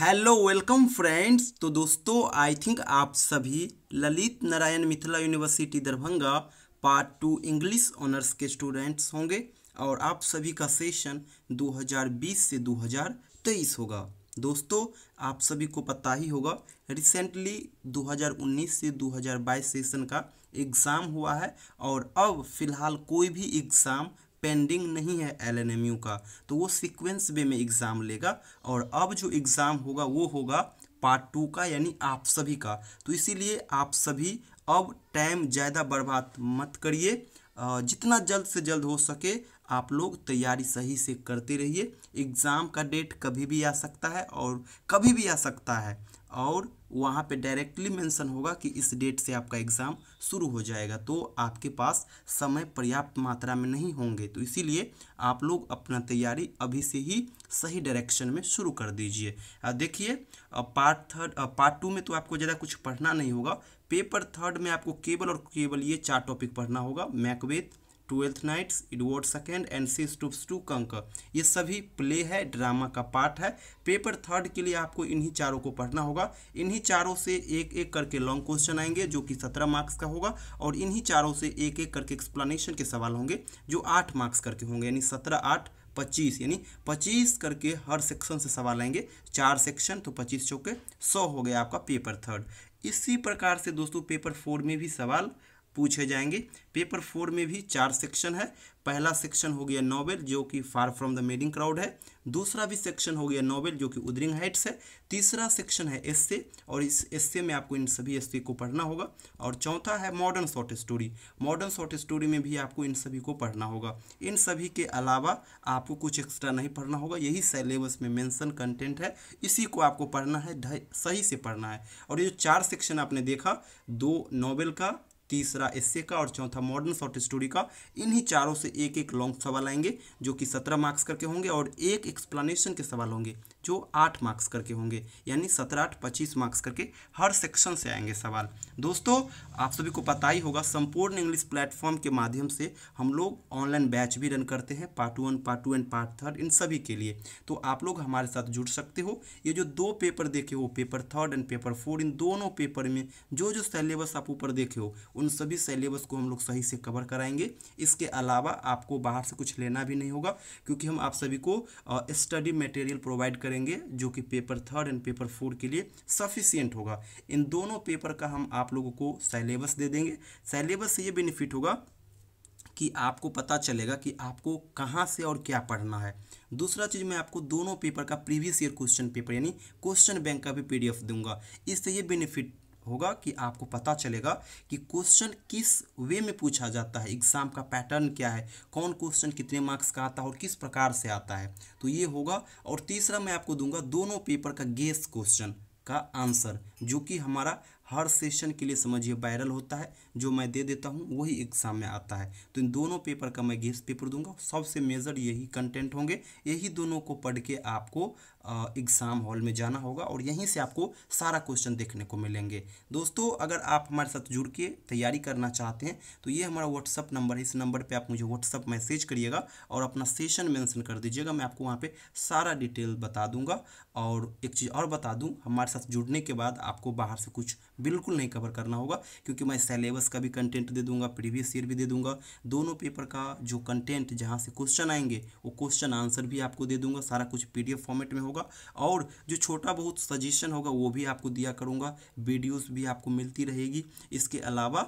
hello welcome friends तो दोस्तों आई think आप सभी Lalit Narayan Mithila university Darbhanga part two English honours के स्टूडेंट्स होंगे और आप सभी का सेशन 2020 से 2023 होगा दोस्तों आप सभी को पता ही होगा रिसेंटली 2019 से 2022 सेशन का एग्ज़ाम हुआ है और अब फ़िलहाल कोई भी एग्ज़ाम पेंडिंग नहीं है एल का तो वो सिक्वेंस वे में एग्ज़ाम लेगा और अब जो एग्ज़ाम होगा वो होगा पार्ट टू का यानी आप सभी का तो इसीलिए आप सभी अब टाइम ज़्यादा बर्बाद मत करिए जितना जल्द से जल्द हो सके आप लोग तैयारी सही से करते रहिए एग्ज़ाम का डेट कभी भी आ सकता है और कभी भी आ सकता है और वहाँ पे डायरेक्टली मेंशन होगा कि इस डेट से आपका एग्ज़ाम शुरू हो जाएगा तो आपके पास समय पर्याप्त मात्रा में नहीं होंगे तो इसीलिए आप लोग अपना तैयारी अभी से ही सही डायरेक्शन में शुरू कर दीजिए देखिए पार्ट थर्ड पार्ट टू में तो आपको ज़्यादा कुछ पढ़ना नहीं होगा पेपर थर्ड में आपको केवल और केवल ये चार टॉपिक पढ़ना होगा Macbeth twelfth nights Edward second and she stoops to conquer ये सभी प्ले है ड्रामा का पार्ट है पेपर थर्ड के लिए आपको इन्हीं चारों को पढ़ना होगा इन्हीं चारों से एक एक करके लॉन्ग क्वेश्चन आएंगे जो कि सत्रह मार्क्स का होगा और इन्हीं चारों से एक एक करके एक्सप्लानशन के सवाल होंगे जो आठ मार्क्स करके होंगे यानी सत्रह आठ पच्चीस यानी पच्चीस करके हर सेक्शन से सवाल आएंगे चार सेक्शन तो पच्चीस चौके सौ हो गया आपका पेपर थर्ड इसी प्रकार से दोस्तों पेपर फोर में भी सवाल पूछे जाएंगे पेपर फोर में भी चार सेक्शन है पहला सेक्शन हो गया नॉवेल जो कि far from the madding crowd है दूसरा भी सेक्शन हो गया नॉवेल जो कि उदरिंग हाइट्स है तीसरा सेक्शन है से और इस से में आपको इन सभी एस्से को पढ़ना होगा और चौथा है modern short story modern short story में भी आपको इन सभी को पढ़ना होगा इन सभी के अलावा आपको कुछ एक्स्ट्रा नहीं पढ़ना होगा यही सिलेबस में मैंसन कंटेंट है इसी को आपको पढ़ना है सही से पढ़ना है और ये जो चार सेक्शन आपने देखा दो नॉवेल का तीसरा एस का और चौथा मॉडर्न शॉर्ट स्टोरी का इन्हीं चारों से एक एक लॉन्ग सवाल आएंगे जो कि सत्रह मार्क्स करके होंगे और एक एक्सप्लानेशन के सवाल होंगे जो आठ मार्क्स करके होंगे यानी सत्रह आठ पच्चीस मार्क्स करके हर सेक्शन से आएंगे सवाल दोस्तों आप सभी को पता ही होगा संपूर्ण इंग्लिश प्लेटफॉर्म के माध्यम से हम लोग ऑनलाइन बैच भी रन करते हैं part one part two and part third इन सभी के लिए तो आप लोग हमारे साथ जुड़ सकते हो ये जो दो पेपर देखे हो paper third and paper four इन दोनों पेपर में जो जो सिलेबस आप ऊपर देखे हो उन सभी सिलेबस को हम लोग सही से कवर कराएंगे इसके अलावा आपको बाहर से कुछ लेना भी नहीं होगा क्योंकि हम आप सभी को स्टडी मटेरियल प्रोवाइड करें करेंगे जो कि paper third and paper four के लिए सफिशियंट होगा इन दोनों पेपर का हम आप लोगों को सैलेबस दे देंगे सैलेबस से ये बेनिफिट होगा कि आपको पता चलेगा कि आपको कहाँ से और क्या पढ़ना है दूसरा चीज़ मैं आपको दोनों पेपर का प्रीवियस ईयर क्वेश्चन पेपर यानी क्वेश्चन बैंक का भी पीडीएफ दूंगा इससे ये बेनिफिट होगा कि आपको पता चलेगा कि क्वेश्चन किस वे में पूछा जाता है एग्ज़ाम का पैटर्न क्या है कौन क्वेश्चन कितने मार्क्स का आता है और किस प्रकार से आता है तो ये होगा और तीसरा मैं आपको दूंगा दोनों पेपर का गेस क्वेश्चन का आंसर जो कि हमारा हर सेशन के लिए समझिए वायरल होता है जो मैं दे देता हूँ वही एग्जाम में आता है तो इन दोनों पेपर का मैं गेस्ट पेपर दूंगा सबसे मेजर यही कंटेंट होंगे यही दोनों को पढ़ के आपको एग्ज़ाम हॉल में जाना होगा और यहीं से आपको सारा क्वेश्चन देखने को मिलेंगे दोस्तों अगर आप हमारे साथ जुड़ के तैयारी करना चाहते हैं तो ये हमारा व्हाट्सअप नंबर है इस नंबर पर आप मुझे व्हाट्सअप मैसेज करिएगा और अपना सेशन मैंसन कर दीजिएगा मैं आपको वहाँ पर सारा डिटेल बता दूँगा और एक चीज़ और बता दूँ हमारे साथ जुड़ने के बाद आपको बाहर से कुछ बिल्कुल नहीं कवर करना होगा क्योंकि मैं सिलेबस का भी कंटेंट दे दूंगा प्रीवियस ईयर भी दे दूंगा दोनों पेपर का जो कंटेंट जहाँ से क्वेश्चन आएंगे वो क्वेश्चन आंसर भी आपको दे दूंगा सारा कुछ पी फॉर्मेट में होगा और जो छोटा बहुत सजेशन होगा वो भी आपको दिया करूँगा वीडियोज़ भी आपको मिलती रहेगी इसके अलावा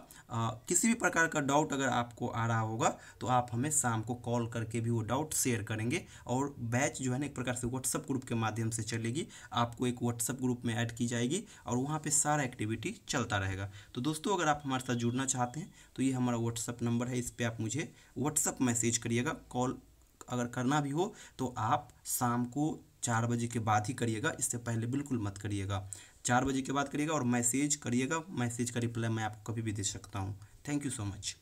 किसी भी प्रकार का डाउट अगर आपको आ रहा होगा तो आप हमें शाम को कॉल करके भी वो डाउट शेयर करेंगे और बैच जो है ना एक प्रकार से व्हाट्सअप ग्रुप के माध्यम से चलेगी आपको एक व्हाट्सएप ग्रुप में ऐड की जाएगी और वहाँ पर सारा एक्टिविटी एक्टिविटी चलता रहेगा तो दोस्तों अगर आप हमारे साथ जुड़ना चाहते हैं तो ये हमारा व्हाट्सअप नंबर है इस पर आप मुझे व्हाट्सअप मैसेज करिएगा कॉल अगर करना भी हो तो आप शाम को चार बजे के बाद ही करिएगा इससे पहले बिल्कुल मत करिएगा चार बजे के बाद करिएगा और मैसेज करिएगा मैसेज का रिप्लाई मैं आपको कभी भी दे सकता हूँ थैंक यू सो मच